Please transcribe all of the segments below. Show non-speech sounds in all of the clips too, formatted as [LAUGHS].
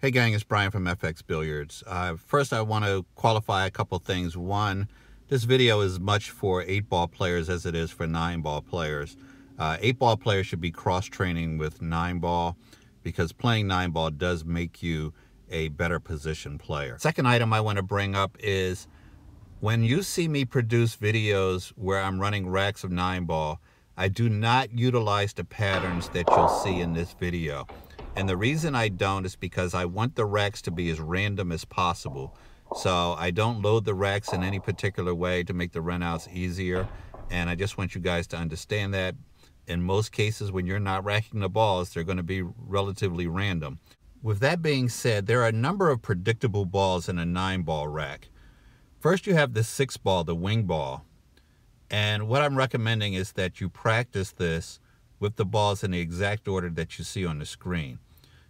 Hey gang, it's Brian from FX Billiards. Uh, first, I want to qualify a couple things. One, this video is much for eight ball players as it is for nine ball players. Uh, eight ball players should be cross training with nine ball because playing nine ball does make you a better position player. Second item I want to bring up is when you see me produce videos where I'm running racks of nine ball, I do not utilize the patterns that you'll see in this video. And the reason I don't is because I want the racks to be as random as possible. So I don't load the racks in any particular way to make the runouts easier. And I just want you guys to understand that in most cases, when you're not racking the balls, they're going to be relatively random. With that being said, there are a number of predictable balls in a nine ball rack. First, you have the six ball, the wing ball. And what I'm recommending is that you practice this with the balls in the exact order that you see on the screen.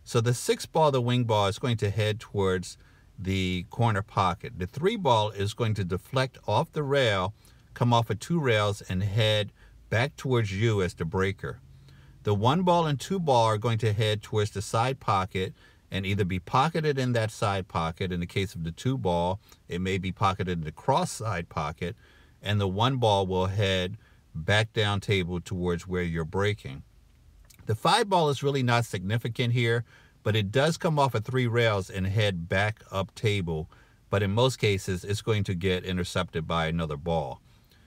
So the six ball, the wing ball, is going to head towards the corner pocket. The three ball is going to deflect off the rail, come off of two rails, and head back towards you as the breaker. The one ball and two ball are going to head towards the side pocket and either be pocketed in that side pocket. In the case of the two ball, it may be pocketed in the cross side pocket. And the one ball will head back down table towards where you're breaking. The five ball is really not significant here, but it does come off of three rails and head back up table. But in most cases, it's going to get intercepted by another ball.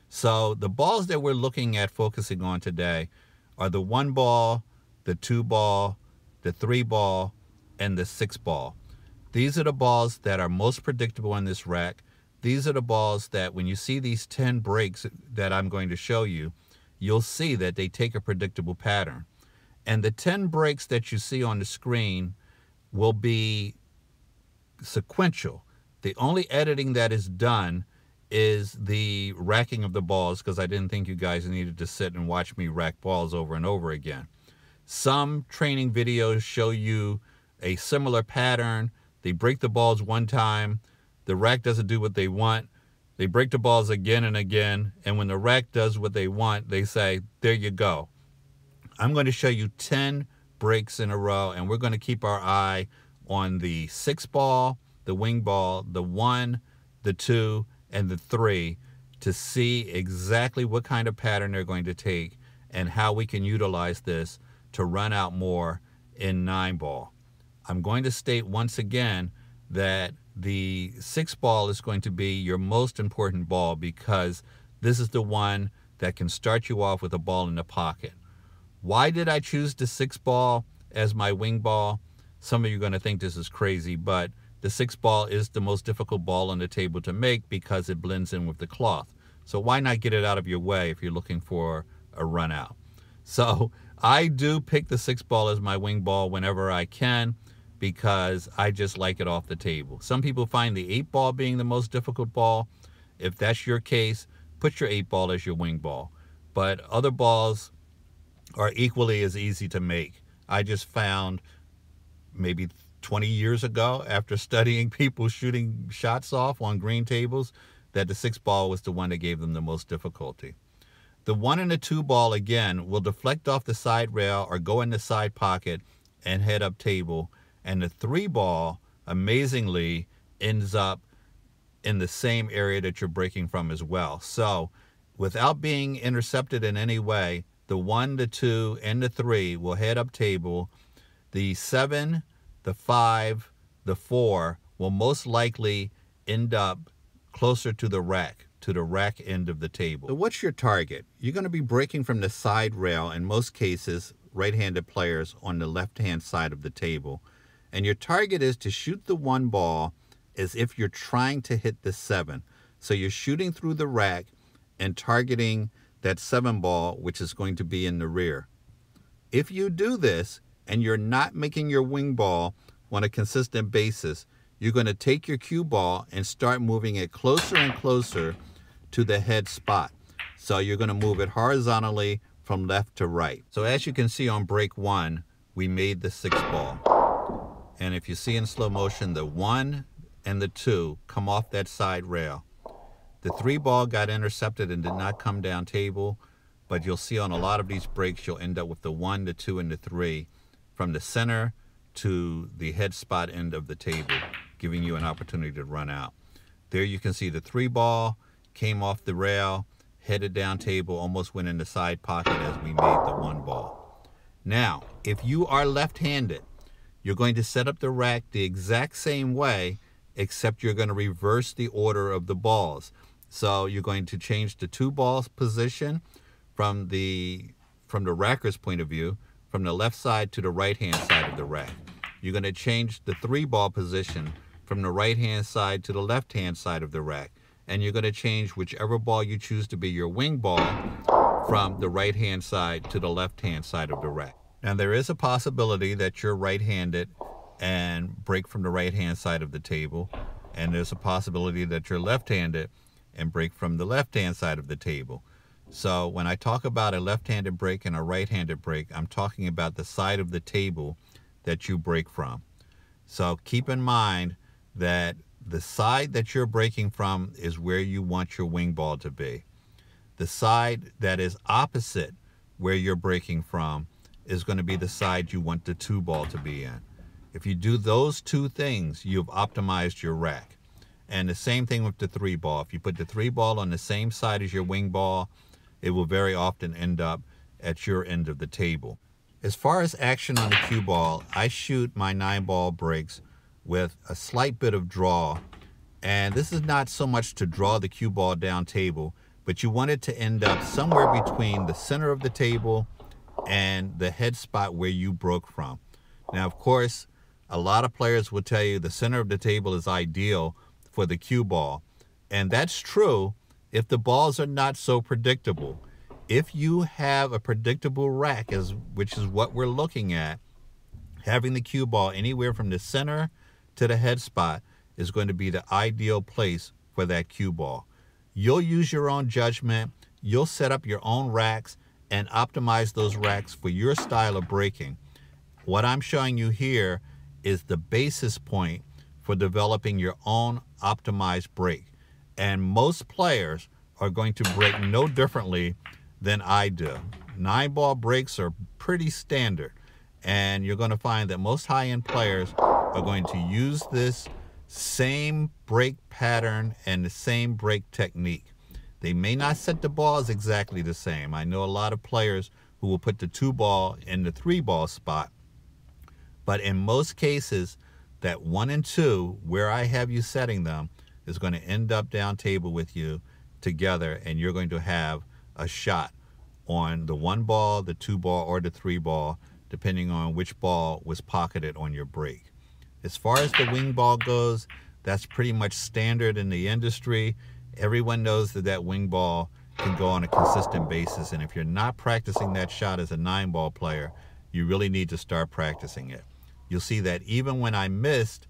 So the balls that we're looking at focusing on today are the one ball, the two ball, the three ball, and the six ball. These are the balls that are most predictable in this rack. These are the balls that when you see these 10 breaks that I'm going to show you, you'll see that they take a predictable pattern. And the 10 breaks that you see on the screen will be sequential. The only editing that is done is the racking of the balls because I didn't think you guys needed to sit and watch me rack balls over and over again. Some training videos show you a similar pattern. They break the balls one time, the rack doesn't do what they want. They break the balls again and again. And when the rack does what they want, they say, There you go. I'm going to show you 10 breaks in a row, and we're going to keep our eye on the six ball, the wing ball, the one, the two, and the three to see exactly what kind of pattern they're going to take and how we can utilize this to run out more in nine ball. I'm going to state once again that the six ball is going to be your most important ball because this is the one that can start you off with a ball in the pocket. Why did I choose the six ball as my wing ball? Some of you are going to think this is crazy, but the six ball is the most difficult ball on the table to make because it blends in with the cloth. So why not get it out of your way if you're looking for a run out? So I do pick the six ball as my wing ball whenever I can because I just like it off the table. Some people find the eight ball being the most difficult ball. If that's your case, put your eight ball as your wing ball. But other balls are equally as easy to make. I just found maybe 20 years ago after studying [LAUGHS] people shooting shots off on green tables that the six ball was the one that gave them the most difficulty. The one and the two ball again will deflect off the side rail or go in the side pocket and head up table and the three ball amazingly ends up in the same area that you're breaking from as well. So without being intercepted in any way, the one, the two, and the three will head up table. The seven, the five, the four will most likely end up closer to the rack, to the rack end of the table. So what's your target? You're going to be breaking from the side rail in most cases, right-handed players on the left-hand side of the table. And your target is to shoot the one ball as if you're trying to hit the seven. So you're shooting through the rack and targeting that seven ball, which is going to be in the rear. If you do this and you're not making your wing ball on a consistent basis, you're going to take your cue ball and start moving it closer and closer to the head spot. So you're going to move it horizontally from left to right. So as you can see on break one, we made the six ball. And if you see in slow motion, the one and the two come off that side rail. The three ball got intercepted and did not come down table, but you'll see on a lot of these breaks, you'll end up with the one, the two, and the three from the center to the head spot end of the table, giving you an opportunity to run out. There you can see the three ball came off the rail, headed down table, almost went in the side pocket as we made the one ball. Now, if you are left-handed, you're going to set up the rack the exact same way, except you're going to reverse the order of the balls. So you're going to change the two balls position from the from the racker's point of view, from the left side to the right hand side of the rack. You're going to change the three ball position from the right hand side to the left hand side of the rack. And you're going to change whichever ball you choose to be your wing ball from the right hand side to the left hand side of the rack. Now, there is a possibility that you're right handed and break from the right hand side of the table, and there's a possibility that you're left handed and break from the left hand side of the table. So, when I talk about a left handed break and a right handed break, I'm talking about the side of the table that you break from. So, keep in mind that the side that you're breaking from is where you want your wing ball to be. The side that is opposite where you're breaking from is going to be the side you want the two ball to be in. If you do those two things, you've optimized your rack. And the same thing with the three ball. If you put the three ball on the same side as your wing ball, it will very often end up at your end of the table. As far as action on the cue ball, I shoot my nine ball breaks with a slight bit of draw. And this is not so much to draw the cue ball down table, but you want it to end up somewhere between the center of the table and the head spot where you broke from. Now, of course, a lot of players will tell you the center of the table is ideal for the cue ball. And that's true if the balls are not so predictable. If you have a predictable rack, as, which is what we're looking at, having the cue ball anywhere from the center to the head spot is going to be the ideal place for that cue ball. You'll use your own judgment. You'll set up your own racks and optimize those racks for your style of braking. What I'm showing you here is the basis point for developing your own optimized brake. And most players are going to brake no differently than I do. Nine ball brakes are pretty standard. And you're going to find that most high-end players are going to use this same brake pattern and the same brake technique. They may not set the balls exactly the same. I know a lot of players who will put the two ball in the three ball spot. But in most cases, that one and two, where I have you setting them, is going to end up down table with you together, and you're going to have a shot on the one ball, the two ball, or the three ball, depending on which ball was pocketed on your break. As far as the wing ball goes, that's pretty much standard in the industry everyone knows that that wing ball can go on a consistent basis. And if you're not practicing that shot as a nine ball player, you really need to start practicing it. You'll see that even when I missed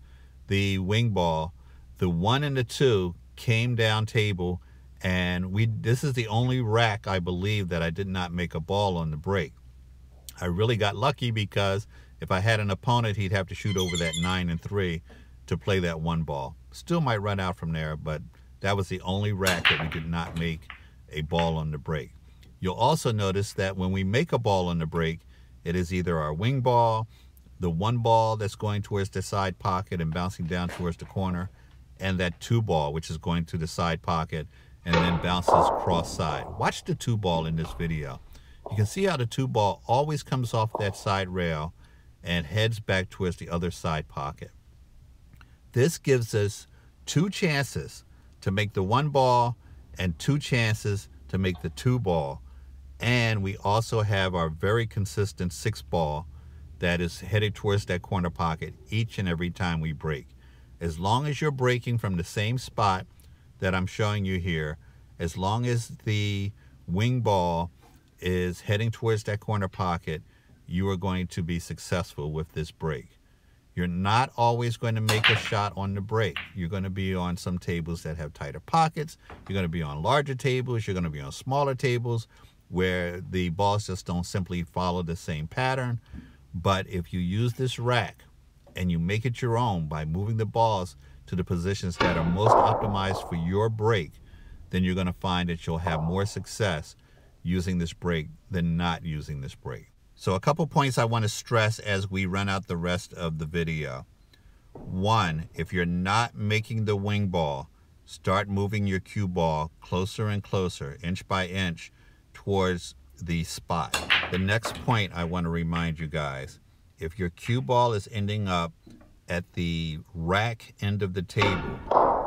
the wing ball, the one and the two came down table and we this is the only rack I believe that I did not make a ball on the break. I really got lucky because if I had an opponent, he'd have to shoot over that nine and three to play that one ball. Still might run out from there, but that was the only rack that we did not make a ball on the break. You'll also notice that when we make a ball on the break, it is either our wing ball, the one ball that's going towards the side pocket and bouncing down towards the corner, and that two ball, which is going to the side pocket and then bounces cross side. Watch the two ball in this video. You can see how the two ball always comes off that side rail and heads back towards the other side pocket. This gives us two chances to make the one ball and two chances to make the two ball. And we also have our very consistent six ball that is headed towards that corner pocket each and every time we break. As long as you're breaking from the same spot that I'm showing you here, as long as the wing ball is heading towards that corner pocket, you are going to be successful with this break. You're not always going to make a shot on the break. You're going to be on some tables that have tighter pockets. You're going to be on larger tables. You're going to be on smaller tables where the balls just don't simply follow the same pattern. But if you use this rack and you make it your own by moving the balls to the positions that are most optimized for your break, then you're going to find that you'll have more success using this break than not using this break. So a couple points I want to stress as we run out the rest of the video. One, if you're not making the wing ball, start moving your cue ball closer and closer, inch by inch, towards the spot. The next point I want to remind you guys, if your cue ball is ending up at the rack end of the table,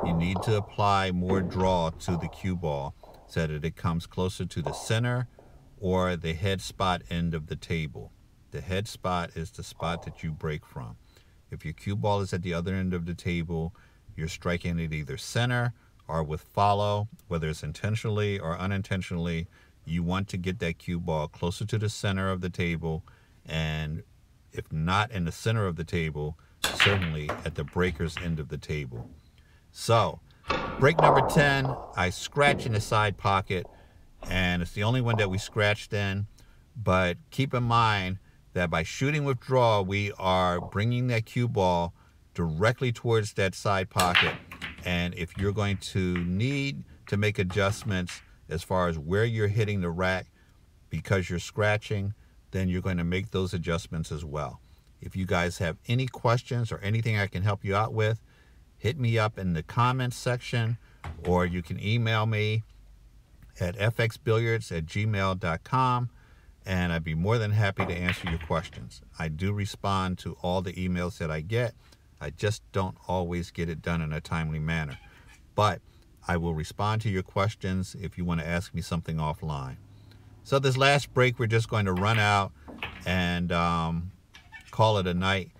you need to apply more draw to the cue ball so that it comes closer to the center or the head spot end of the table. The head spot is the spot that you break from. If your cue ball is at the other end of the table, you're striking it either center or with follow, whether it's intentionally or unintentionally. You want to get that cue ball closer to the center of the table, and if not in the center of the table, certainly at the breaker's end of the table. So, break number 10, I scratch in the side pocket and it's the only one that we scratched in. But keep in mind that by shooting with draw, we are bringing that cue ball directly towards that side pocket. And if you're going to need to make adjustments as far as where you're hitting the rack because you're scratching, then you're going to make those adjustments as well. If you guys have any questions or anything I can help you out with, hit me up in the comments section or you can email me at fxbilliards at gmail.com, and I'd be more than happy to answer your questions. I do respond to all the emails that I get. I just don't always get it done in a timely manner. But I will respond to your questions if you want to ask me something offline. So this last break, we're just going to run out and um, call it a night.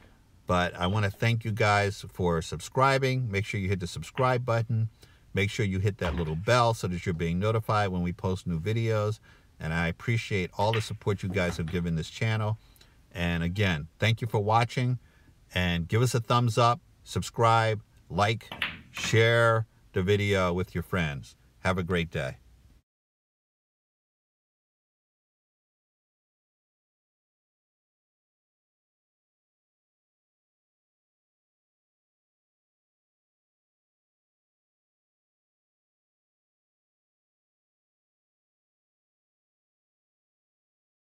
But I want to thank you guys for subscribing. Make sure you hit the subscribe button. Make sure you hit that little bell so that you're being notified when we post new videos. And I appreciate all the support you guys have given this channel. And again, thank you for watching. And give us a thumbs up, subscribe, like, share the video with your friends. Have a great day.